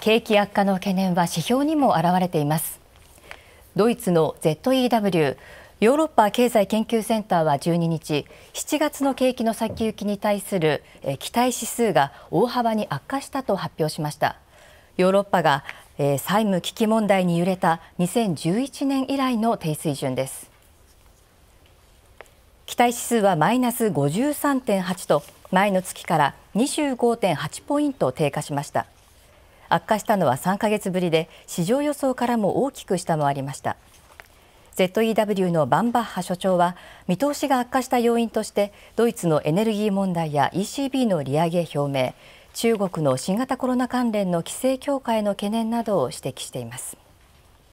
景気悪化の懸念は指標にも表れていますドイツの ZEW ヨーロッパ経済研究センターは12日7月の景気の先行きに対する期待指数が大幅に悪化したと発表しましたヨーロッパが債務危機問題に揺れた2011年以来の低水準です期待指数はマイナス53.8と前の月から25.8ポイント低下しました。悪化したのは3ヶ月ぶりで市場予想からも大きく下回りました ZEW のバンバッハ所長は見通しが悪化した要因としてドイツのエネルギー問題や ECB の利上げ表明中国の新型コロナ関連の規制強化への懸念などを指摘しています。